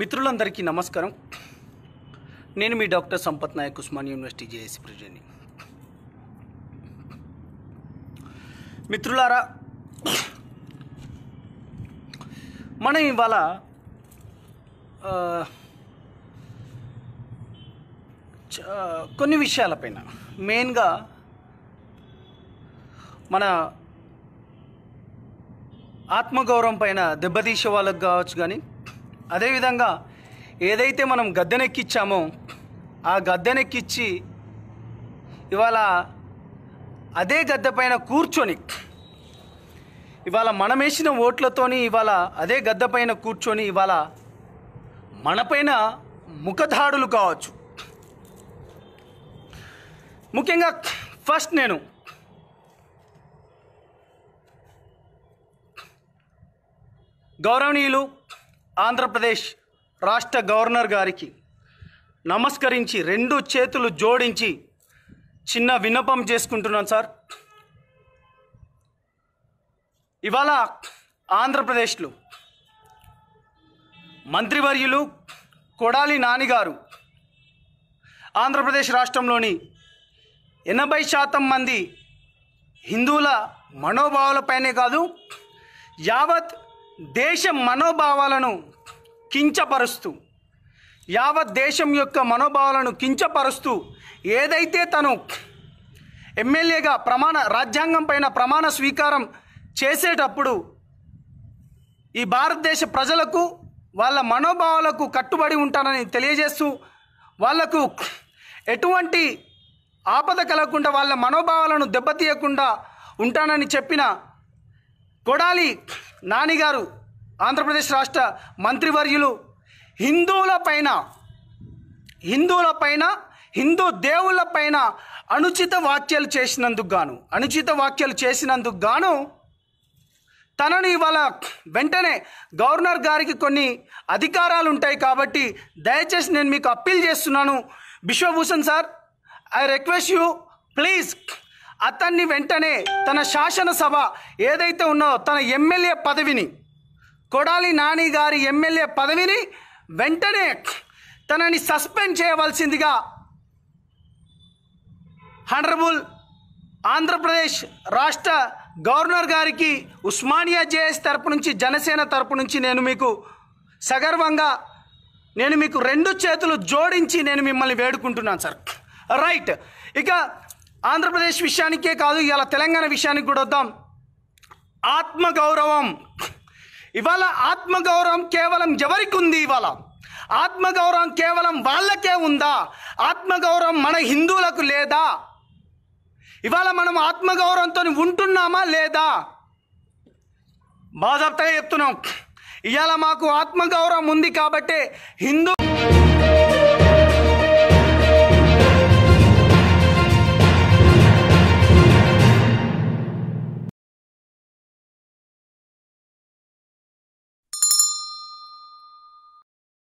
మిత్రులందరికీ నమస్కారం నేను మీ doctor Sampath Nayak Osman university JAC ప్రెసిడెంట్ని మిత్రులారా మనం ఇవాళ కొన్ని విషయాలపైన మెయిన్గా మన ఆత్మగౌరవం పైన దెబ్బతీసే వాళ్ళకు కావచ్చు కానీ అదేవిధంగా ఏదైతే మనం గద్దెనెక్కిచ్చామో ఆ గద్దెనెక్కిచ్చి ఇవాళ అదే గద్దె పైన కూర్చొని ఇవాళ మనమేసిన ఓట్లతోని ఇవాళ అదే గద్దె పైన కూర్చొని ఇవాళ మనపైన ముఖధాడులు కావచ్చు ముఖ్యంగా ఫస్ట్ నేను గౌరవనీయులు ఆంధ్రప్రదేశ్ రాష్ట్ర గవర్నర్ గారికి నమస్కరించి రెండు చేతులు జోడించి చిన్న విన్నపం చేసుకుంటున్నాను సార్ ఇవాళ ఆంధ్రప్రదేశ్లో మంత్రివర్యులు కొడాలి నానిగారు ఆంధ్రప్రదేశ్ రాష్ట్రంలోని ఎనభై శాతం మంది హిందువుల మనోభావాలపైనే కాదు యావత్ దేశ మనోభావాలను కించపరుస్తూ యావత్ దేశం యొక్క మనోభావాలను కించపరుస్తూ ఏదైతే తను ఎమ్మెల్యేగా ప్రమాణ రాజ్యాంగం పైన ప్రమాణ స్వీకారం చేసేటప్పుడు ఈ భారతదేశ ప్రజలకు వాళ్ళ మనోభావాలకు కట్టుబడి ఉంటానని తెలియజేస్తూ వాళ్లకు ఎటువంటి ఆపద కలగకుండా వాళ్ళ మనోభావాలను దెబ్బతీయకుండా ఉంటానని చెప్పిన కొడాలి నానిగారు ఆంధ్రప్రదేశ్ రాష్ట్ర మంత్రివర్యులు హిందువుల పైన హిందువుల పైన హిందూ దేవుళ్ళ పైన అనుచిత వాక్యాలు చేసినందుకు గాను అనుచిత వాక్యాలు చేసినందుకు గాను తనను ఇవాళ వెంటనే గవర్నర్ గారికి కొన్ని అధికారాలు ఉంటాయి కాబట్టి దయచేసి నేను మీకు అప్పీల్ చేస్తున్నాను Biswabhusan sir I request you please అతన్ని వెంటనే తన శాసనసభ ఏదైతే ఉన్నదో తన ఎమ్మెల్యే పదవిని కొడాలి నాని గారి ఎమ్మెల్యే పదవిని వెంటనే తనని సస్పెండ్ చేయవలసిందిగా హండ్రబుల్ ఆంధ్రప్రదేశ్ రాష్ట్ర గవర్నర్ గారికి ఉస్మానియా జేఎస్ తరపు నుంచి జనసేన తరపు నుంచి నేను మీకు సగర్వంగా నేను మీకు రెండు చేతులు జోడించి నేను మిమ్మల్ని వేడుకుంటున్నాను సార్ రైట్ ఇక ఆంధ్రప్రదేశ్ విషయానికే కాదు ఇవాళ తెలంగాణ విషయానికి కూడా వద్దాం ఆత్మగౌరవం ఇవాళ ఆత్మగౌరవం కేవలం ఎవరికి ఉంది ఇవాళ ఆత్మగౌరవం కేవలం వాళ్ళకే ఉందా ఆత్మగౌరవం మన హిందువులకు లేదా ఇవాళ మనం ఆత్మగౌరవంతో ఉంటున్నామా లేదా బాధాప్తగా చెప్తున్నాం ఇవాళ మాకు ఆత్మగౌరవం ఉంది కాబట్టి హిందూ